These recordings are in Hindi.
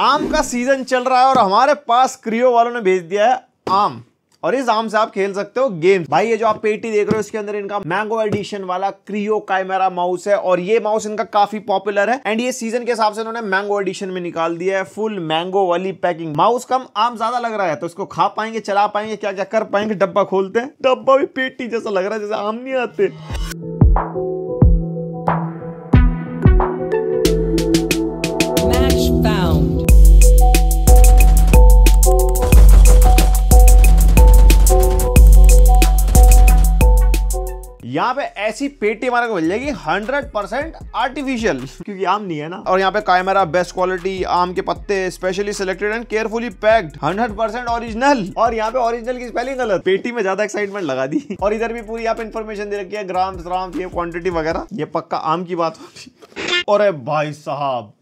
आम का सीजन चल रहा है और हमारे पास क्रियो वालों ने भेज दिया है आम और इस आम से आप खेल सकते हो गेम भाई ये जो आप पेटी देख रहे हो इसके अंदर इनका मैंगो एडिशन वाला क्रियो कायमेरा माउस है और ये माउस इनका काफी पॉपुलर है एंड ये सीजन के हिसाब से इन्होंने मैंगो एडिशन में निकाल दिया है फुल मैंगो वाली पैकिंग माउस कम आम ज्यादा लग रहा है तो इसको खा पाएंगे चला पाएंगे क्या क्या कर पाएंगे डब्बा खोलते हैं डब्बा भी पेटी जैसा लग रहा है जैसे आम नहीं आते यहाँ पे ऐसी पेटी हमारे को मिल जाएगी हंड्रेड परसेंट आर्टिफिशियल क्योंकि आम नहीं है ना और यहाँ पे कैमरा बेस्ट क्वालिटी आम के पत्ते specially selected and carefully packed hundred percent original और यहाँ पे ओरिजिनल की स्पेलिंग गलत पेटी में ज्यादा एक्साइटमेंट लगा दी और इधर भी पूरी यहाँ पे इन्फॉर्मेशन दे रखी है ग्राम ग्राम ये क्वान्टिटी वगैरह ये पक्का आम की बात होती और भाई साहब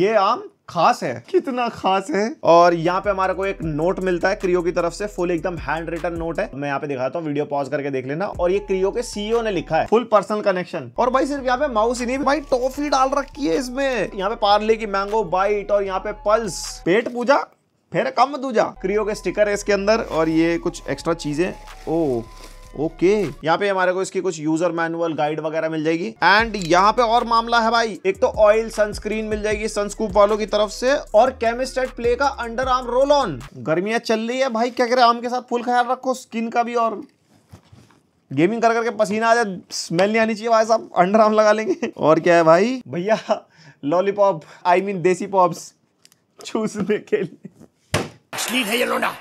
ये आम खास है कितना खास है और यहाँ पे हमारे को एक नोट मिलता है क्रियो की तरफ से फुल एकदम हैंड रिटर्न नोट है मैं यहाँ पे दिखाता हूँ वीडियो पॉज करके देख लेना और ये क्रियो के सीईओ ने लिखा है फुल पर्सनल कनेक्शन और भाई सिर्फ यहाँ पे माउस ही नहीं भाई टॉफी डाल रखी है इसमें यहाँ पे पार्ले की मैंगो बाइट और यहाँ पे पल्स पेट पूजा फिर कम दूजा क्रियो के स्टिकर है इसके अंदर और ये कुछ एक्स्ट्रा चीजें ओ oh। ओके यहाँ पे हमारे को इसकी कुछ यूजर मैनुअल गाइड वगैरह मिल जाएगी एंड यहाँ पे और मामला है भाई एक तो ऑयल सनस्क्रीन मिल जाएगी सनस्कूप वालों की तरफ से और केमिस्ट एट प्ले का अंडर आर्म रोल ऑन गर्मियां चल रही है भाई क्या कह रहे आम के साथ फुल ख्याल रखो स्किन का भी और गेमिंग कर करके पसीना आ जाए स्मेल नहीं आनी चाहिए भाई साहब अंडर आर्म लगा लेंगे और क्या है भाई भैया लॉलीपॉप आई मीन देसी पॉप्स चूसने के लिए है ये लोना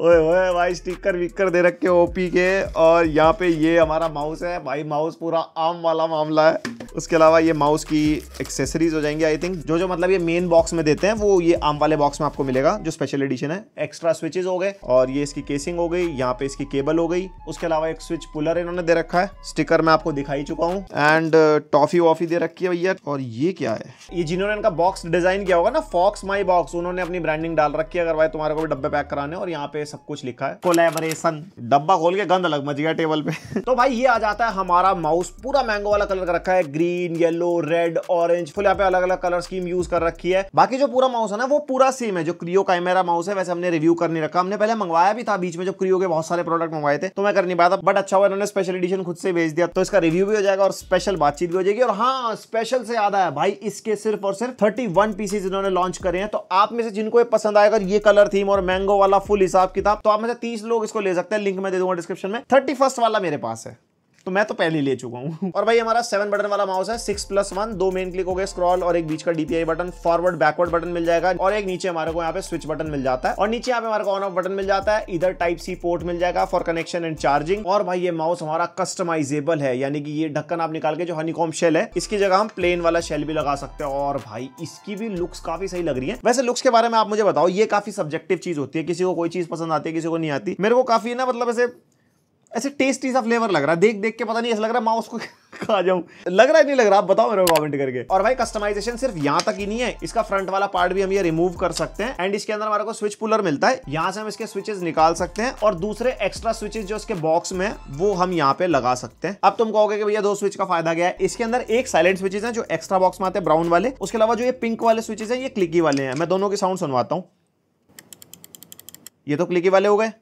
ओए ओए भाई स्टिकर विकर दे रखे ओपी के और यहाँ पे ये हमारा माउस है भाई माउस पूरा आम वाला मामला है उसके अलावा ये माउस की एक्सेसरीज हो जाएंगे आई थिंक जो जो मतलब ये मेन बॉक्स में देते हैं वो ये आम वाले बॉक्स में आपको मिलेगा जो स्पेशल एडिशन है एक्स्ट्रा स्विचेज हो गए और ये इसकी केसिंग हो गई यहाँ पे इसकी केबल हो गई उसके अलावा एक स्विच पुलर इन्होंने दे रखा है स्टिकर मैं आपको दिखाई चुका हूँ एंड टॉफी वॉफी दे रखी है भैया और ये क्या है ये जिन्होंने इनका बॉक्स डिजाइन किया होगा ना फॉक्स माई बॉक्स उन्होंने अपनी ब्रांडिंग डाल रखी है अगर भाई तुम्हारे को भी डब्बे पैक कराने और यहाँ पे सब कुछ लिखा है कोलेबरेशन डब्बा खोल के गंद अलग मच गया टेबल पे तो भाई ये आ जाता है हमारा माउस पूरा मैंगो वाला कलर का रखा है green yellow red orange full यहाँ पे अलग अलग कलर स्कीम यूज कर रखी है बाकी जो पूरा माउस है ना वो पूरा सेम है जो क्रियो काइमेरा माउस है वैसे हमने रिव्यू कर नहीं रखा हमने पहले मंगवाया भी था बीच में जब क्रियो के बहुत सारे प्रोडक्ट मंगवाए थे तो मैं कर नहीं पाया था बट अच्छा हुआ इन्होंने स्पेशल एडिशन खुद से भेज दिया तो इसका रिव्यू भी हो जाएगा और स्पेशल बातचीत भी हो जाएगी और हाँ स्पेशल से याद आया भाई इसके सिर्फ और सिर्फ थर्टी वन पीसेज इन्होंने लॉन्च करे हैं तो आप में से जिनको पसंद आएगा ये कलर थीम और मैंगो वाला फुल हिसाब किताब तो आप में से तीस लोग इसको ले सकते हैं लिंक मैं दे दूंगा डिस्क्रिप्शन में थर्टी वाला मेरे पास है तो मैं तो पहले ले चुका हूँ और भाई हमारा सेवन बटन वाला माउस है सिक्स प्लस वन दो मेन क्लिक हो गए स्क्रॉल और एक बीच का DPI button forward backward button मिल जाएगा और एक नीचे हमारे को यहाँ पे स्विच बटन मिल जाता है और नीचे यहाँ पे हमारे को ऑन ऑफ बटन मिल जाता है इधर टाइप सी पोर्ट मिल जाएगा फॉर कनेक्शन एंड चार्जिंग और भाई ये माउस हमारा कस्टमाइजेबल है यानी कि ये ढक्कन आप निकाल के जो हनीकॉम शेल है इसकी जगह हम प्लेन वाला शेल भी लगा सकते हैं और भाई इसकी भी लुक्स काफी सही लग रही है वैसे लुक्स के बारे में आप मुझे बताओ ये काफी सब्जेक्टिव चीज होती है किसी को कोई चीज पसंद आती है किसी को नहीं आती मेरे को काफी ना मतलब ऐसे ऐसे टेस्टी सा फ्लेवर लग रहा है देख देख के पता नहीं ऐसा लग रहा है माउस को खा जाऊं लग रहा है नहीं लग रहा आप बताओ मेरे को कमेंट करके और भाई कस्टमाइजेशन सिर्फ यहाँ तक ही नहीं है इसका फ्रंट वाला पार्ट भी हम ये रिमूव कर सकते हैं एंड इसके अंदर हमारे को स्विच पुलर मिलता है यहाँ से हम इसके स्विचेस निकाल सकते हैं और दूसरे एक्स्ट्रा स्विचेस जो इसके बॉक्स में वो हम यहाँ पे लगा सकते हैं अब तुम कहोगे की भैया दो स्विच का फायदा गया है इसके अंदर एक साइलेंट स्विचेज है जो एक्स्ट्रा बॉक्स में आते हैं ब्राउन वाले उसके अलावा जो ये पिंक वाले स्विचेज है ये क्लिकी वाले हैं मैं दोनों के साउंड सुनवाता हूँ ये तो क्लिकी वाले हो गए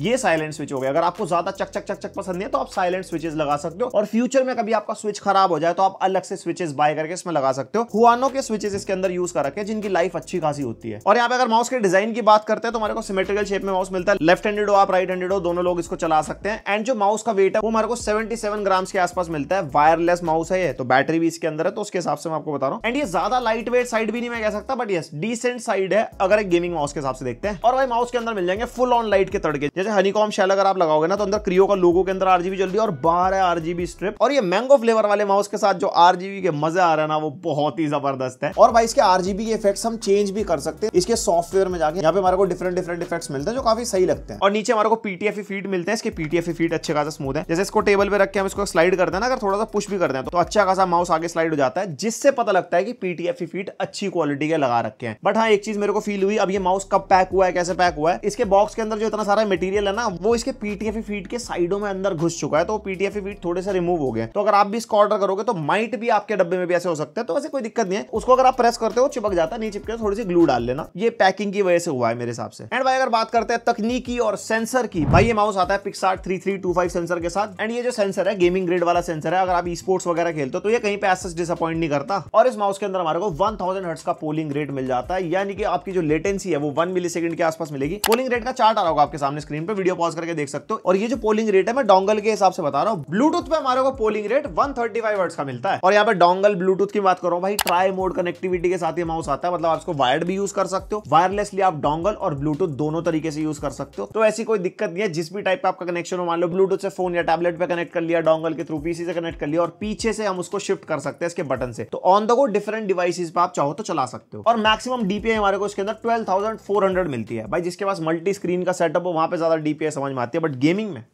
ये साइलेंट स्विच हो गया अगर आपको ज्यादा चक चक चक चक पसंद है तो आप साइलेंट स्विचेस लगा सकते हो और फ्यूचर में कभी आपका स्विच खराब हो जाए तो आप अलग से स्विचेस बाय करके इसमें लगा सकते हो हुआनो के स्विचेस इसके अंदर यूज कर रखे जिनकी लाइफ अच्छी खासी होती है और यहाँ पे अगर माउस के डिजाइन की बात करते हैं तो हमारे को सिमेट्रिकल शेप में माउस मिलता है लेफ्ट हैंडेड हो आप राइट हैंडेड हो दोनों लोग इसको चला सकते हैं एंड जो माउस का वेट है वो हमारे को सेवेंटी ग्राम के आसपास मिलता है वायरलेस माउस है ये तो बैटरी भी इसके अंदर है तो उसके हिसाब से मैं आपको बता रहा हूँ एंड ये ज्यादा लाइट वेट साइड भी नहीं मैं कह सकता बट यस डिसेंट साइड है अगर एक गेमिंग माउस के हिसाब से देखते हैं और भाई माउस के अंदर मिल जाएंगे फुल ऑन लाइट के तड़के जैसे जैसे हनीकॉम शेल अगर आप लगाओगे ना तो अंदर क्रियो का लोगो के अंदर आरजीबी जल्दी और बाहर है आरजीबी स्ट्रिप और ये मैंगो फ्लेवर वाले माउस के साथ जो आरजीबी के मजे आ रहे हैं ना वो बहुत ही जबरदस्त है और भाई इसके आरजीबी के इफेक्ट हम चेंज भी कर सकते हैं इसके सॉफ्टवेयर में जाके यहाँ पे हमारे को डिफरेंट डिफरेंट इफेक्ट्स मिलते हैं जो काफी सही लगते हैं और नीचे हमारे को पीटीएफ फीट e मिलते हैं इसके पीटीएफ फीट e अच्छे खासा स्मूथ है जैसे इसको टेबल पे रख के हम इसको स्लाइड करते हैं ना अगर थोड़ा सा पुश भी करते हैं तो अच्छा खासा माउस आगे स्लाइड हो जाता है जिससे पता लगता है कि पीटीएफ फीट e अच्छी क्वालिटी के लगा रखे हैं बट हाँ एक चीज मेरे को फील हुई अब ये माउस कब पैक हुआ है कैसे पैक हुआ है इसके बॉक्स के अंदर जो इतना सारा मटीरियल मटेरियल है ना वो इसके पीटीएफ फीट e के साइडों में अंदर घुस चुका है तो पीटीएफ फीट e थोड़े से रिमूव हो गए तो अगर आप भी इसको ऑर्डर करोगे तो माइट भी आपके डब्बे में भी ऐसे हो सकते हैं तो ऐसे कोई दिक्कत नहीं है उसको अगर आप प्रेस करते हो चिपक जाता नहीं चिपके तो थोड़ी सी ग्लू डाल लेना ये पैकिंग की वजह से हुआ है मेरे हिसाब से एंड भाई अगर बात करते हैं तकनीकी और सेंसर की भाई ये माउस आता है PixArt three three two five sensor के साथ एंड ये जो सेंसर है गेमिंग ग्रेड वाला सेंसर है अगर आप स्पोर्ट्स वगैरह खेलते हो तो ये कहीं पे ऐसा डिसअपॉइंट नहीं करता और इस माउस के अंदर हमारे को वन थाउजेंड हर्ट्स का पोलिंग रेट मिल जाता है यानी कि आपकी जो लेटेंसी है वो वन मिली के आसपास मिलेगी पोलिंग रेट का चार्ट आ रहा होगा आपके सामने स्क्रीन पे वीडियो पॉज करके देख सकते हो और ये जो पोलिंग रेट है मैं डोंगल के हिसाब से बता रहा हूँ ब्लूटूथ पे हमारे को पोलिंग रेट 135 थर्टी का मिलता है और यहाँ पे डोंगल ब्लूटूथ की बात करो भाई ट्राई मोड कनेक्टिविटी के साथ ये माउस आता है मतलब आप इसको वायर्ड भी यूज कर सकते हो वायरलेसली आप डोंगल और ब्लूटूथ दोनों तरीके से यूज कर सकते हो तो ऐसी कोई दिक्कत नहीं है जिस भी टाइप का आपका कनेक्शन हो मान लो ब्लूटूथ से फोन या टैबलेट पर कनेक्ट कर लिया डोंगल के थ्रू पीसी से कनेक्ट कर लिया और पीछे से हम उसको शिफ्ट कर सकते हैं इसके बटन से तो on the go different devices पर आप चाहो तो चला सकते हो और मैक्सिमम डीपीआई हमारे को इसके अंदर 12,400 मिलती है भाई जिसके पास मल्टी स्क्रीन का सेटअप हो वहां पे ज्यादा और समझ में आती है बट गेमिंग में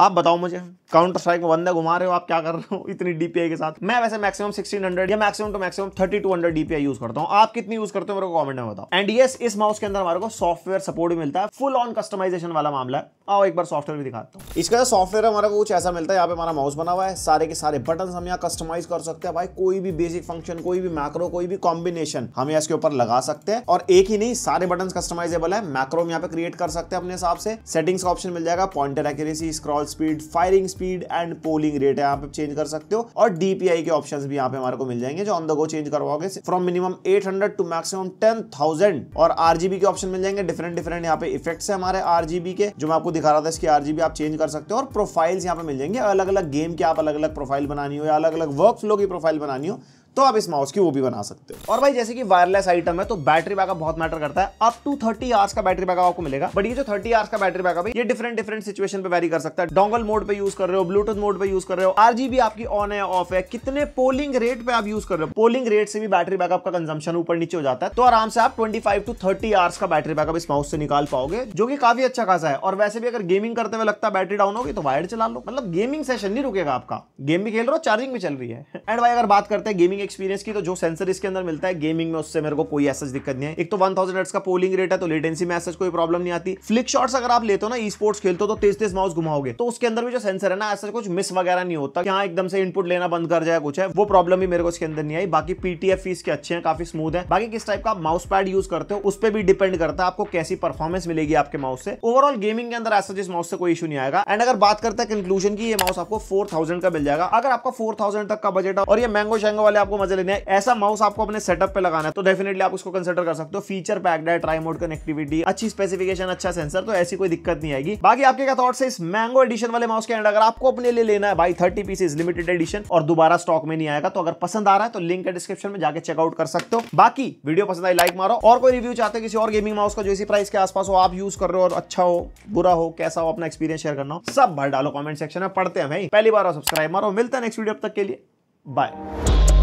आप बताओ मुझे काउंटर स्ट्राइक में बंदा घुमा रहे हो आप क्या कर रहे हो इतनी डीपीआई के साथ मैं वैसे मैक्सिमम 1600 या maximum two maximum 3200 DPI use करता हूँ आप कितनी यूज करते हो मेरे को कमेंट में बताओ एंड यस इस माउस के अंदर हमारे को सॉफ्टवेयर सपोर्ट भी मिलता है फुल ऑन कस्टमाइजेशन वाला मामला है आओ एक बार सॉफ्टवेयर भी दिखाता हूँ इसका सॉफ्टवेयर हमारा कुछ ऐसा मिलता है यहाँ पे हमारा माउस बना हुआ है सारे के सारे बटन हम यहाँ कस्टमाइज कर सकते हैं भाई कोई भी बेसिक फंक्शन कोई भी मैक्रो कोई भी कॉम्बिनेशन हम इसके ऊपर लगा सकते हैं और एक ही नहीं सारे बटन कस्टमाइजेबल है मैक्रो हम यहाँ पे क्रिएट कर सकते हैं अपने हिसाब से सेटिंग्स का ऑप्शन मिल जाएगा pointer accuracy scroll speed firing speed and polling rate है यहाँ पे चेंज कर सकते हो और डीपीआई के ऑप्शन भी यहाँ पे हमारे को मिल जाएंगे जो ऑन द गो चेंज करवाओगे फ्रॉम मिनिमम 800 टू मैक्सिमम 10,000 और आरजीबी के ऑप्शन मिल जाएंगे डिफरेंट डिफरेंट यहाँ पे इफेक्ट है हमारे आरजीबी के जो मैं आपको दिखा रहा था इसकी आरजीबी आप चेंज कर सकते हो और प्रोफाइल्स यहाँ पे मिल जाएंगे अलग अलग गेम की आप अलग अलग प्रोफाइल बनानी हो या अलग अलग वर्क फ्लो की प्रोफाइल बनानी हो तो आप इस माउस की वो भी बना सकते हो और भाई जैसे कि वायरलेस आइटम है तो बैटरी बैकअप बहुत मैटर करता है अप टू 30 आवर्स का बैटरी बैकअप आपको मिलेगा बट ये जो थर्टी आवर्स का बैटरी बैकअप है ये डिफरेंट डिफरेंट सिचुएशन पे वेरी कर सकता है डोंगल मोड पे यूज कर रहे हो ब्लूटूथ मोड पे यूज कर रहे हो आरजीबी आपकी ऑन है ऑफ है कितने पोलिंग रेट पे आप यूज कर रहे हो पोलिंग रेट से भी बैटरी बैकअप का कंजम्पशन ऊपर नीचे हो जाता है तो आराम से आप ट्वेंटी टू थर्टी आवर्स का बैटरी बैकअप इस माउस से निकाल पाओगे जो कि काफी अच्छा खासा है और वैसे भी अगर गेमिंग करते हुए लगता है बैटरी डाउन होगी तो वायर चला लो मतलब गेमिंग सेशन नहीं रुकेगा आपका गेम भी खेल रहे हो चार्जिंग भी चल रही है एंड भाई अगर बात करते हैं गेमिंग गेमिंग एक्सपीरियंस की तो जो सेंसर इसके अंदर मिलता है गेमिंग में उससे मेरे को कोई ऐसा दिक्कत नहीं है एक तो वन थाउजेंड का पोलिंग रेट है तो लेटेंसी में कोई प्रॉब्लम नहीं आती फ्लिक शॉट्स अगर आप लेते हो ना ई स्पोर्ट्स खेलते हो तो तेज तेज माउस घुमाओगे तो उसके अंदर भी जो सेंसर है ना ऐसा कुछ मिस वगैरह नहीं होता यहाँ एकदम से इनपुट लेना बंद कर जाए कुछ है वो प्रॉब्लम भी मेरे को इसके अंदर नहीं आई बाकी पीटीएफ फीस के अच्छे हैं काफी स्मूथ है बाकी किस टाइप का माउस पैड यूज करते हो उस पर भी डिपेंड करता है आपको कैसी परफॉर्मेंस मिलेगी आपके माउस से ओवरऑल गेमिंग के अंदर ऐसा जिस माउस से कोई इशू नहीं आएगा एंड अगर बात करते हैं कंक्लूजन की ये माउस आपको फोर का मिल जाएगा अगर आपका फोर तक का बजट है और ये मैंगो शेंगो वाले आप आपको मजे लेने हैं ऐसा माउस आपको अपने सेटअप पे लगाना है तो डेफिनेटली आप उसको कंसिडर कर सकते हो फीचर पैक्ड है ट्राई मोड कनेक्टिविटी अच्छी स्पेसिफिकेशन अच्छा सेंसर तो ऐसी कोई दिक्कत नहीं आएगी बाकी आपके क्या थॉट्स है इस मैंगो एडिशन वाले माउस के अंदर अगर आपको अपने लिए लेना है भाई थर्टी पीसेज लिमिटेड एडिशन और दोबारा स्टॉक में नहीं आएगा तो अगर पसंद आ रहा है तो लिंक है डिस्क्रिप्शन में जाकर चेकआउट कर सकते हो बाकी वीडियो पसंद आई लाइक मारो और कोई रिव्यू चाहते हो किसी और गेमिंग माउस का जो इसी प्राइस के आसपास हो आप यूज कर रहे हो और अच्छा हो बुरा हो कैसा हो अपना एक्सपीरियंस शेयर करना हो सब भर डालो कमेंट सेक्शन में पढ़ते हैं भाई पहली बार सब्सक्राइब मारो मिलता है नेक्स्ट वीडियो अब तक के लिए बाय